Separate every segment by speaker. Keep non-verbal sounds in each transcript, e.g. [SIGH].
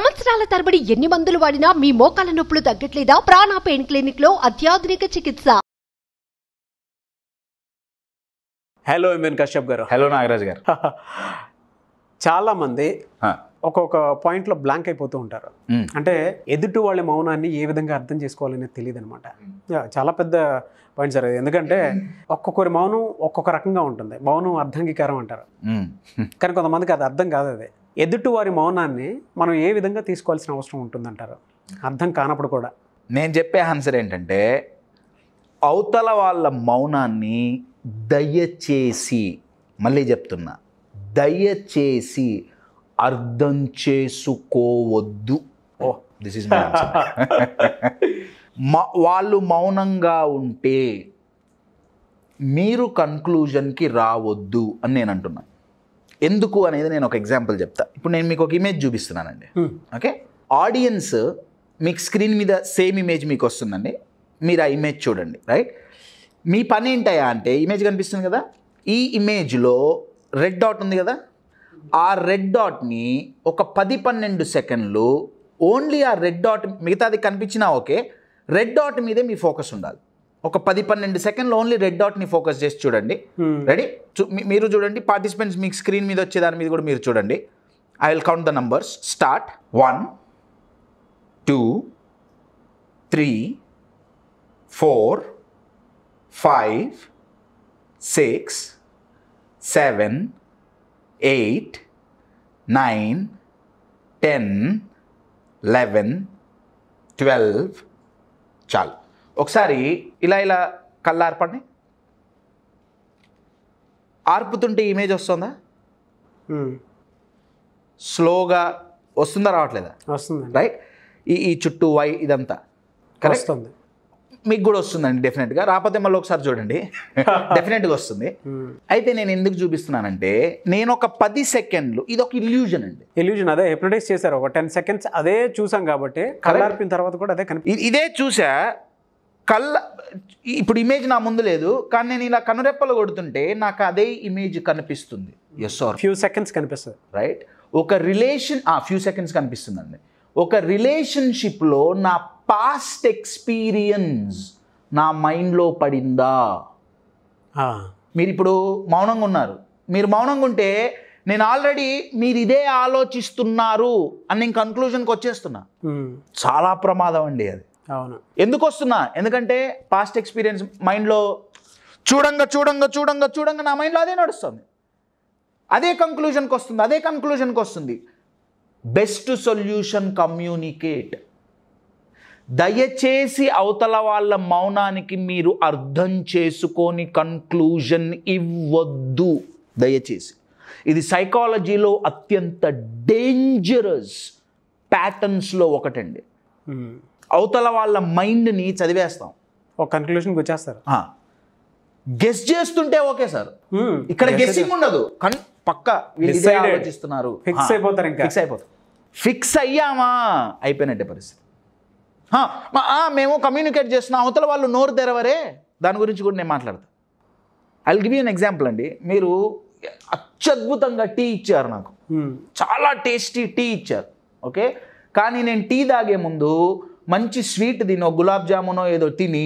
Speaker 1: సంవత్సరాల తరబడి ఎన్ని మందులు వాడినా మీ మోకాల నొప్పులు తగ్గట్లేదా ప్రాణా పెయిన్ క్లినిక్ లో అత్యాధునిక చికిత్స హలో ఎమ్మెన్ కశ్యప్ గారు హలో నాగరాజ్ గారు [LAUGHS] చాలా మంది ఒక్కొక్క పాయింట్లో బ్లాంక్ అయిపోతూ ఉంటారు అంటే ఎదుటి వాళ్ళ మౌనాన్ని ఏ విధంగా అర్థం చేసుకోవాలనేది తెలియదు అనమాట చాలా పెద్ద పాయింట్ సార్ ఎందుకంటే ఒక్కొక్కరి మౌనం ఒక్కొక్క రకంగా ఉంటుంది మౌనం అర్థంగీకారం అంటారు కానీ కొంతమందికి అది అర్థం కాదు అదే ఎదుటివారి మౌనాన్ని మనం ఏ విధంగా తీసుకోవాల్సిన అవసరం ఉంటుందంటారు అర్థం కానప్పుడు కూడా
Speaker 2: నేను చెప్పే ఆన్సర్ ఏంటంటే అవతల వాళ్ళ మౌనాన్ని దయచేసి మళ్ళీ చెప్తున్నా దయచేసి అర్థం చేసుకోవద్దు ఓ దిస్ ఇస్ మై వాళ్ళు మౌనంగా ఉంటే మీరు కన్క్లూజన్కి రావద్దు అని నేను అంటున్నా ఎందుకు అనేది నేను ఒక ఎగ్జాంపుల్ చెప్తా ఇప్పుడు నేను మీకు ఒక ఇమేజ్ చూపిస్తున్నానండి ఓకే hmm. ఆడియన్స్ మీకు స్క్రీన్ మీద సేమ్ ఇమేజ్ మీకు వస్తుందండి మీరు ఆ ఇమేజ్ చూడండి రైట్ మీ పని ఏంటయా అంటే ఇమేజ్ కనిపిస్తుంది కదా ఈ ఇమేజ్లో రెడ్ డాట్ ఉంది కదా ఆ రెడ్ డాట్ని ఒక పది పన్నెండు సెకండ్లు ఓన్లీ ఆ రెడ్ డాట్ మిగతాది కనిపించినా ఓకే రెడ్ డాట్ మీదే మీ ఫోకస్ ఉండాలి ఒక పది పన్నెండు సెకండ్లు ఓన్లీ రెడ్ డాట్ని ఫోకస్ చేసి చూడండి రెడీ hmm. మీరు చూడండి పార్టిసిపెంట్స్ మీకు స్క్రీన్ మీద వచ్చే దాని మీద కూడా మీరు చూడండి I will count the numbers start one two three four five six seven eight nine ten eleven twelve చాలు ఒకసారి ఇలా ఇలా కళ్ళు ఆర్పండి ఆర్పుతుంటే ఇమేజ్ వస్తుందా స్లోగా వస్తుందా రావట్లేదా వస్తుంది రైట్ ఈ ఈ చుట్టూ వై ఇదంతా కరెక్ట్ మీకు కూడా వస్తుందండి డెఫినెట్గా రాకపోతే మళ్ళీ ఒకసారి చూడండి డెఫినెట్గా [LAUGHS] వస్తుంది అయితే నేను ఎందుకు చూపిస్తున్నానంటే నేను ఒక పది సెకండ్లు ఇది ఒక ఇల్యూజన్ అండి ఇల్యూజన్ అదే హెప్నటైజ్ చేశారు ఒక టెన్ సెకండ్స్ అదే చూసాం కాబట్టి కలర్పిన
Speaker 1: తర్వాత కూడా అదే కనిపి
Speaker 2: ఇదే చూసా కళ్ళ ఇప్పుడు ఇమేజ్ నా ముందు లేదు కానీ నేను ఇలా కనురెప్పలు కొడుతుంటే నాకు అదే ఇమేజ్ కనిపిస్తుంది ఎస్ ఆర్ ఫ్యూ సెకండ్స్ కనిపిస్తుంది రైట్ ఒక రిలేషన్ ఫ్యూ సెకండ్స్ కనిపిస్తుందండి ఒక రిలేషన్షిప్లో నా పాస్ట్ ఎక్స్పీరియన్స్ నా మైండ్లో పడిందా మీరు ఇప్పుడు మౌనంగా ఉన్నారు మీరు మౌనంగా ఉంటే నేను ఆల్రెడీ మీరు ఇదే ఆలోచిస్తున్నారు అని నేను కన్క్లూజన్కి వచ్చేస్తున్నా చాలా ప్రమాదం అండి అది అవును ఎందుకు వస్తున్నా ఎందుకంటే పాస్ట్ ఎక్స్పీరియన్స్ మైండ్లో చూడంగా చూడంగా చూడంగా చూడంగా నా మైండ్లో అదే నడుస్తుంది అదే కంక్లూజన్కి వస్తుంది అదే కంక్లూజన్కి వస్తుంది బెస్ట్ సొల్యూషన్ కమ్యూనికేట్ దయచేసి అవతల వాళ్ళ మౌనానికి మీరు అర్థం చేసుకొని కన్క్లూజన్ ఇవ్వద్దు దయచేసి ఇది సైకాలజీలో అత్యంత డేంజరస్ ప్యాటర్న్స్లో ఒకటండి అవతల వాళ్ళ మైండ్ని చదివేస్తాం ఒక కన్క్లూషన్కి వచ్చేస్తారు గెస్ చేస్తుంటే ఓకే సార్ ఇక్కడ గెస్సింగ్ ఉండదు కన్ పక్క ఆలోచిస్తున్నారు ఫిక్స్ అయిపోతారు ఇంకా ఫిక్స్ అయిపోతారు ఫిక్స్ అయ్యామా అయిపోయినట్టే పరిస్థితి మేము కమ్యూనికేట్ చేస్తున్నాం అవతల వాళ్ళు నోరు తెరవరే దాని గురించి కూడా నేను మాట్లాడతాను I give you an example అండి మీరు అత్యద్భుతంగా టీ ఇచ్చారు నాకు చాలా టేస్టీ టీ ఇచ్చారు ఓకే కానీ నేను టీ తాగే ముందు మంచి స్వీట్ తినో గులాబ్ జామునో ఏదో తిని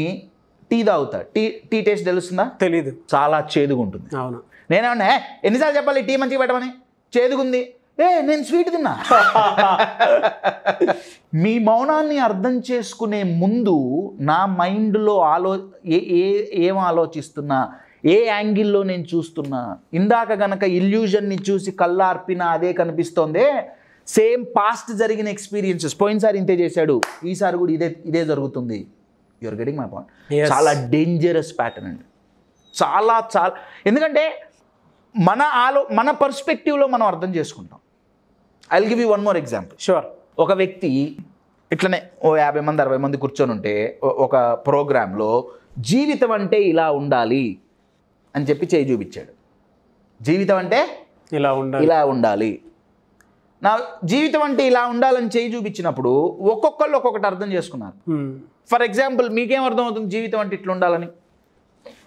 Speaker 2: టీ తాగుతా టీ టీ టేస్ట్ తెలుస్తుందా తెలీదు చాలా చేదుగా ఉంటుంది అవును నేనేమన్నా ఎన్నిసార్లు చెప్పాలి టీ మంచిగా పెట్టమని చేదుగుంది ఏ నేను స్వీట్ తిన్నా [LAUGHS] మీ మౌనాన్ని అర్థం చేసుకునే ముందు నా మైండ్లో ఆలో ఏ ఏం ఆలోచిస్తున్నా ఏ యాంగిల్లో నేను చూస్తున్నా ఇందాక గనక ఇల్యూజన్ని చూసి కళ్ళార్పినా అదే కనిపిస్తోందే సేమ్ పాస్ట్ జరిగిన ఎక్స్పీరియన్సెస్ పోయినసారి ఇంతే చేశాడు ఈసారి కూడా ఇదే ఇదే జరుగుతుంది యువర్ గెటింగ్ మై పాయింట్ చాలా డేంజరస్ ప్యాటర్న్ అండి చాలా చాలా ఎందుకంటే మన ఆలో మన పర్స్పెక్టివ్లో మనం అర్థం చేసుకుంటాం I give you one more example sure ఒక వ్యక్తి ఇట్లనే ఓ యాభై మంది అరవై మంది కూర్చొని ఉంటే ఒక ప్రోగ్రాంలో జీవితం అంటే ఇలా ఉండాలి అని చెప్పి చేయి చూపించాడు జీవితం అంటే ఇలా ఉండాలి ఇలా ఉండాలి నా జీవితం అంటే ఇలా ఉండాలని చేయి చూపించినప్పుడు ఒక్కొక్కళ్ళు ఒక్కొక్కటి అర్థం చేసుకున్నారు ఫర్ ఎగ్జాంపుల్ మీకేం అర్థం అవుతుంది జీవితం అంటే ఇట్లా ఉండాలని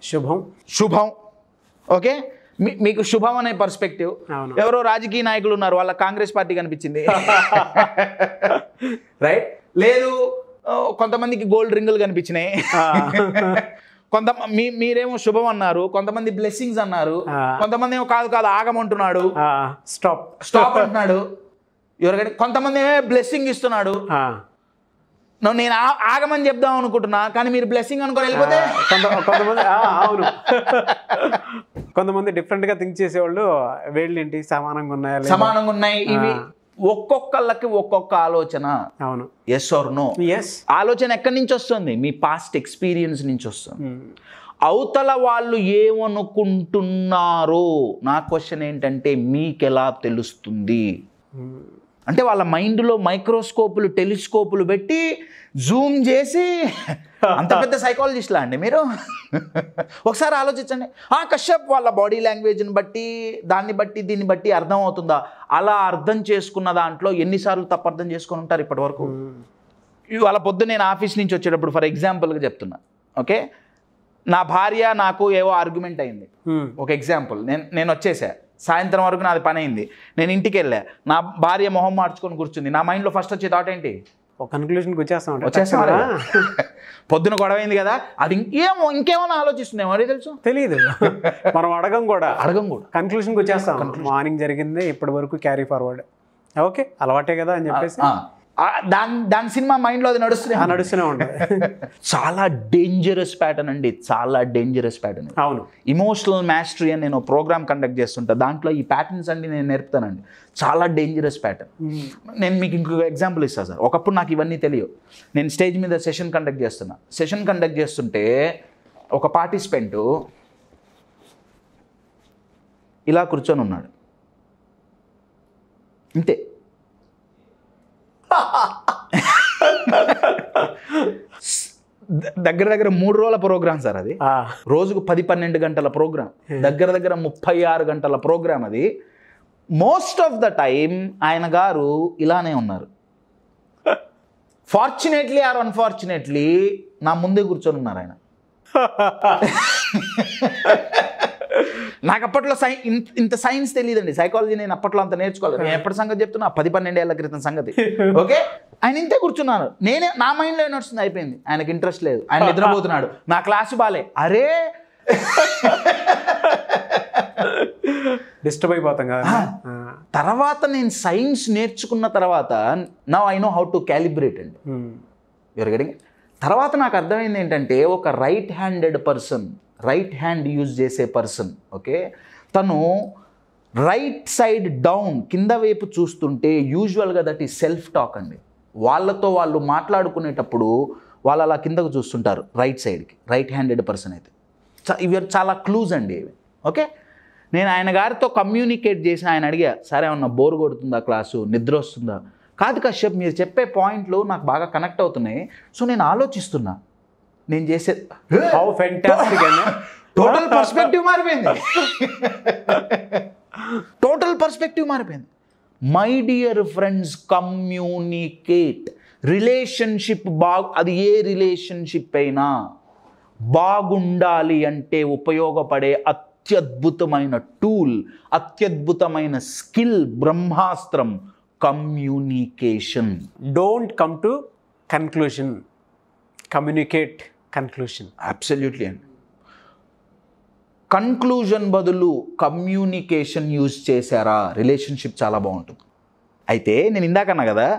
Speaker 2: శుభం శుభం ఓకే మీకు శుభం అనే పర్స్పెక్టివ్ ఎవరో రాజకీయ నాయకులు ఉన్నారు వాళ్ళ కాంగ్రెస్ పార్టీ కనిపించింది రైట్ [LAUGHS] లేదు కొంతమందికి గోల్డ్ రింగులు కనిపించినాయి [LAUGHS] కొంత మీ మీరేమో శుభం అన్నారు కొంతమంది బ్లెస్సింగ్స్ అన్నారు కొంతమంది ఏమో కాదు కాదు ఆగమంటున్నాడు స్టాప్ స్టాప్ అంటున్నాడు ఎవరికైనా కొంతమంది బ్లెస్సింగ్ ఇస్తున్నాడు నేను ఆగమని చెప్దాం అనుకుంటున్నా కానీ మీరు బ్లెస్సింగ్ అనుకోని వెళ్ళిపోతే
Speaker 1: కొంతమంది డిఫరెంట్ గా డిఫరెంట్గా థింక్ చేసేవాళ్ళు ఏంటి సమానంగా ఉన్నాయి సమానంగా ఉన్నాయి ఇవి ఒక్కొక్కళ్ళకి ఒక్కొక్క
Speaker 2: ఆలోచన అవును ఎస్ ఆర్ నో ఎస్ ఆలోచన ఎక్కడి నుంచి వస్తుంది మీ పాస్ట్ ఎక్స్పీరియన్స్ నుంచి వస్తుంది అవతల వాళ్ళు ఏమనుకుంటున్నారో నా క్వశ్చన్ ఏంటంటే మీకు ఎలా తెలుస్తుంది అంటే వాళ్ళ మైండ్లో మైక్రోస్కోపులు టెలిస్కోపులు పెట్టి జూమ్ చేసి [LAUGHS] అంత పెద్ద సైకాలజిస్ట్లా అండి మీరు [LAUGHS] ఒకసారి ఆలోచించండి ఆ కశ్యప్ వాళ్ళ బాడీ లాంగ్వేజ్ని బట్టి దాన్ని బట్టి దీన్ని బట్టి అర్థం అవుతుందా అలా అర్థం చేసుకున్న దాంట్లో ఎన్నిసార్లు తప్పు అర్థం చేసుకొని ఉంటారు ఇప్పటి వరకు వాళ్ళ పొద్దు నేను ఆఫీస్ నుంచి వచ్చేటప్పుడు ఫర్ ఎగ్జాంపుల్గా చెప్తున్నా ఓకే నా భార్య నాకు ఏవో ఆర్గ్యుమెంట్ అయింది ఒక ఎగ్జాంపుల్ నేను నేను వచ్చేసా సాయంత్రం వరకు నాది పని అయింది నేను ఇంటికి వెళ్ళా నా భార్య మొహం మార్చుకొని కూర్చుంది నా మైండ్లో ఫస్ట్ వచ్చే థాట్ ఏంటి ఒక కన్క్లూషన్కి వచ్చేస్తాం వచ్చేస్తాం పొద్దున గొడవైంది కదా అది ఇంకేమో ఇంకేమైనా ఆలోచిస్తున్నాయి మరి తెలుసు తెలియదు
Speaker 1: మనం అడగం కూడా అడగం కూడా కన్క్లూషన్కి వచ్చేస్తాం మార్నింగ్ జరిగింది ఇప్పటి వరకు క్యారీ ఫార్వర్డ్ ఓకే అలవాటే కదా అని చెప్పేసి దాని దాని సినిమా మైండ్లో అది నడుస్తున్నాయి నడుస్తూనే ఉంటుంది [LAUGHS] చాలా డేంజరస్
Speaker 2: ప్యాటర్న్ అండి చాలా డేంజరస్ ప్యాటర్న్ అవును ఇమోషనల్ మ్యాస్టరీ అని నేను ప్రోగ్రామ్ కండక్ట్ చేస్తుంటా దాంట్లో ఈ ప్యాటర్న్స్ అన్ని నేను నేర్పుతానండి చాలా డేంజరస్ ప్యాటర్న్ hmm. నేను మీకు ఇంకొక ఎగ్జాంపుల్ ఇస్తాను సార్ ఒకప్పుడు నాకు ఇవన్నీ తెలియవు నేను స్టేజ్ మీద సెషన్ కండక్ట్ చేస్తున్నా సెషన్ కండక్ట్ చేస్తుంటే ఒక పార్టిసిపెంట్ ఇలా కూర్చొని ఉన్నాడు అంతే దగ్గర దగ్గర మూడు రోజుల ప్రోగ్రామ్ సార్ అది రోజుకు పది పన్నెండు గంటల ప్రోగ్రామ్ దగ్గర దగ్గర ముప్పై ఆరు గంటల ప్రోగ్రామ్ అది మోస్ట్ ఆఫ్ ద టైం ఆయన గారు ఇలానే ఉన్నారు ఫార్చునేట్లీ ఆర్ అన్ఫార్చునేట్లీ నా ముందే కూర్చొని ఉన్నారు ఆయన [LAUGHS] నాకు అప్పట్లో సై ఇంత సైన్స్ తెలియదండి సైకాలజీ నేను అప్పట్లో అంత నేర్చుకోవాలి నేను ఎప్పటి సంగతి చెప్తున్నా పది పన్నెండేళ్ల క్రితం సంగతి [LAUGHS] ఓకే ఆయన ఇంతే కూర్చున్నాను నేనే నా మైండ్లో నడుస్తుంది అయిపోయింది ఆయనకి ఇంట్రెస్ట్ లేదు ఆయన [LAUGHS] నిద్రపోతున్నాడు నా క్లాసు బాలే అరే
Speaker 1: డిస్టర్బ్ అయిపోతాం కదా
Speaker 2: తర్వాత నేను సైన్స్ నేర్చుకున్న తర్వాత నా I know how to calibrate అండి ఎవరు తర్వాత నాకు అర్థమైంది ఏంటంటే ఒక right handed person right hand use చేసే పర్సన్ ఓకే తను రైట్ సైడ్ డౌన్ కింద వైపు చూస్తుంటే యూజువల్గా దట్ ఈ సెల్ఫ్ టాక్ అండి వాళ్ళతో వాళ్ళు మాట్లాడుకునేటప్పుడు వాళ్ళు అలా కిందకు చూస్తుంటారు రైట్ సైడ్కి రైట్ హ్యాండెడ్ పర్సన్ అయితే ఇవి చాలా క్లూజ్ అండి ఇవి ఓకే నేను ఆయన గారితో కమ్యూనికేట్ చేసి ఆయన అడిగా సరే ఏమన్నా బోర్ కొడుతుందా క్లాసు నిద్ర వస్తుందా కాదు కశ్యప్ మీరు చెప్పే పాయింట్లు నాకు బాగా కనెక్ట్ అవుతున్నాయి సో నేను ఆలోచిస్తున్నా నేను చేసే హౌ ఫెంటాస్టిక్ టోటల్ పర్స్పెక్టివ్ మారిపోయింది టోటల్ [LAUGHS] పర్స్పెక్టివ్ మారిపోయింది my dear friends communicate relationship బా అది ఏ రిలేషన్షిప్ అయినా బాగుండాలి అంటే ఉపయోగపడే అత్యద్భుతమైన టూల్ అత్యద్భుతమైన స్కిల్ బ్రహ్మాస్త్రం communication don't come to conclusion communicate conclusion absolutely అండి కన్క్లూజన్ బదులు కమ్యూనికేషన్ యూజ్ చేశారా రిలేషన్షిప్ చాలా బాగుంటుంది అయితే నేను ఇందాకన్నా కదా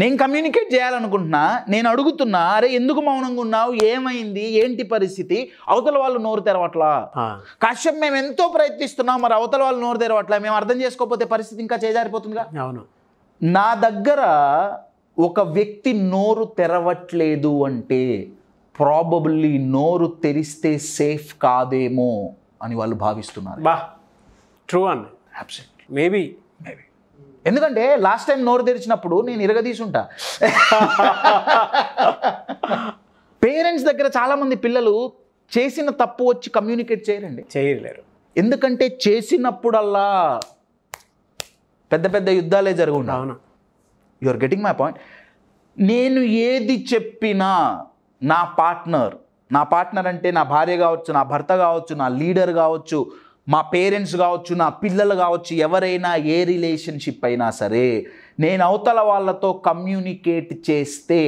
Speaker 2: నేను కమ్యూనికేట్ చేయాలనుకుంటున్నా నేను అడుగుతున్నా అరే ఎందుకు మౌనంగా ఉన్నావు ఏమైంది ఏంటి పరిస్థితి అవతల వాళ్ళు నోరు తెరవట్లా కాశ్యం మేము ఎంతో ప్రయత్నిస్తున్నాం మరి అవతల వాళ్ళు నోరు తెరవట్లా మేము అర్థం చేసుకోకపోతే పరిస్థితి ఇంకా చేజారిపోతుందిగా అవును నా దగ్గర ఒక వ్యక్తి నోరు తెరవట్లేదు అంటే ప్రాబబుల్లీ నోరు తెరిస్తే సేఫ్ కాదేమో అని వాళ్ళు భావిస్తున్నారు బా ట్రూ అండి అబ్సెంట్ మేబీ మేబీ ఎందుకంటే లాస్ట్ టైం నోరు తెరిచినప్పుడు నేను ఇరగదీసుంటా పేరెంట్స్ దగ్గర చాలామంది పిల్లలు చేసిన తప్పు వచ్చి కమ్యూనికేట్ చేయరండి చేయలేరు ఎందుకంటే చేసినప్పుడల్లా పెద్ద పెద్ద యుద్ధాలే జరుగుండా అవును you are getting my point నేను ఏది చెప్పినా నా పార్ట్నర్ నా పార్ట్నర్ అంటే నా భార్య కావచ్చు నా భర్త కావచ్చు నా లీడర్ కావచ్చు మా పేరెంట్స్ కావచ్చు నా పిల్లలు కావచ్చు ఎవరైనా ఏ రిలేషన్షిప్ అయినా సరే నేను అవతల వాళ్ళతో కమ్యూనికేట్ చేస్తే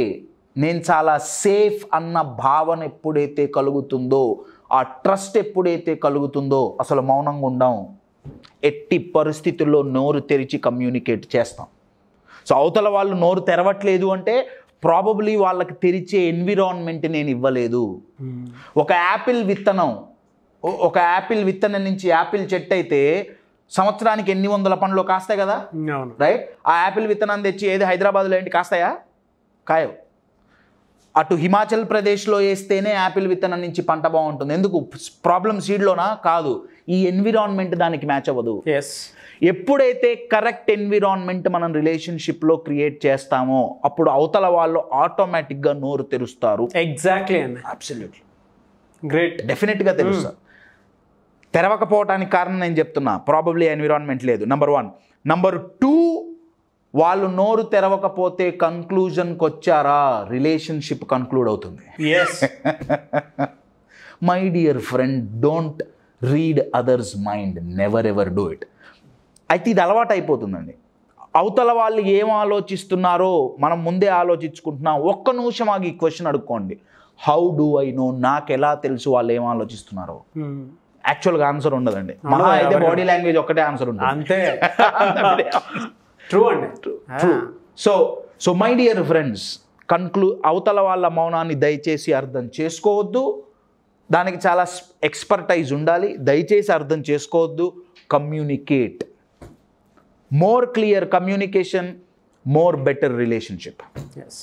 Speaker 2: నేను చాలా సేఫ్ అన్న భావన ఎప్పుడైతే కలుగుతుందో ఆ ట్రస్ట్ ఎప్పుడైతే కలుగుతుందో అసలు మౌనంగా ఉండం ఎట్టి పరిస్థితుల్లో నోరు తెరిచి కమ్యూనికేట్ చేస్తాం సో అవతల వాళ్ళు నోరు తెరవట్లేదు అంటే ప్రాబబ్లీ వాళ్ళకి తెరిచే ఎన్విరాన్మెంట్ నేను ఇవ్వలేదు hmm. ఒక యాపిల్ విత్తనం ఒక యాపిల్ విత్తనం నుంచి యాపిల్ చెట్టు అయితే సంవత్సరానికి ఎన్ని వందల పండ్లు కాస్తాయి కదా రైట్ ఆ యాపిల్ విత్తనాన్ని తెచ్చి ఏది హైదరాబాద్లో ఏంటి కాస్తాయా కాయవు అటు హిమాచల్ ప్రదేశ్లో వేస్తేనే యాపిల్ విత్తనం నుంచి పంట బాగుంటుంది ఎందుకు ప్రాబ్లం సీడ్లోనా కాదు ఈ ఎన్విరాన్మెంట్ దానికి మ్యాచ్ అవ్వదు ఎప్పుడైతే కరెక్ట్ ఎన్విరాన్మెంట్ మనం రిలేషన్షిప్లో క్రియేట్ చేస్తామో అప్పుడు అవతల వాళ్ళు ఆటోమేటిక్గా నోరు తెరుస్తారు ఎగ్జాక్ట్లీ అబ్సల్యూట్లీ గ్రేట్ డెఫినెట్గా తెలుస్తారు తెరవకపోవటానికి కారణం నేను చెప్తున్నా ప్రాబబ్లీ ఎన్విరాన్మెంట్ లేదు నెంబర్ వన్ నెంబర్ టూ వాళ్ళు నోరు తెరవకపోతే కంక్లూజన్కి వచ్చారా రిలేషన్షిప్ కన్క్లూడ్ అవుతుంది my dear friend don't read others mind never ever do it అయితే ఇది అలవాటు అయిపోతుందండి అవతల వాళ్ళు ఏం ఆలోచిస్తున్నారో మనం ముందే ఆలోచించుకుంటున్నాం ఒక్క నిమిషం ఆగి ఈ క్వశ్చన్ అడుక్కోండి హౌ డూ ఐ నో నాకు ఎలా తెలుసు వాళ్ళు ఏం ఆలోచిస్తున్నారో యాక్చువల్గా hmm. ఆన్సర్ ఉండదండి మహా అయితే బాడీ లాంగ్వేజ్ ఒక్కటే ఆన్సర్ ఉండదు అంతే ట్రూ [LAUGHS] అండి true so so my dear friends కన్క్లూ అవతల వాళ్ళ మౌనాన్ని దయచేసి అర్థం చేసుకోవద్దు దానికి చాలా ఎక్స్పర్టైజ్ ఉండాలి దయచేసి అర్థం చేసుకోవద్దు communicate more clear communication more better relationship yes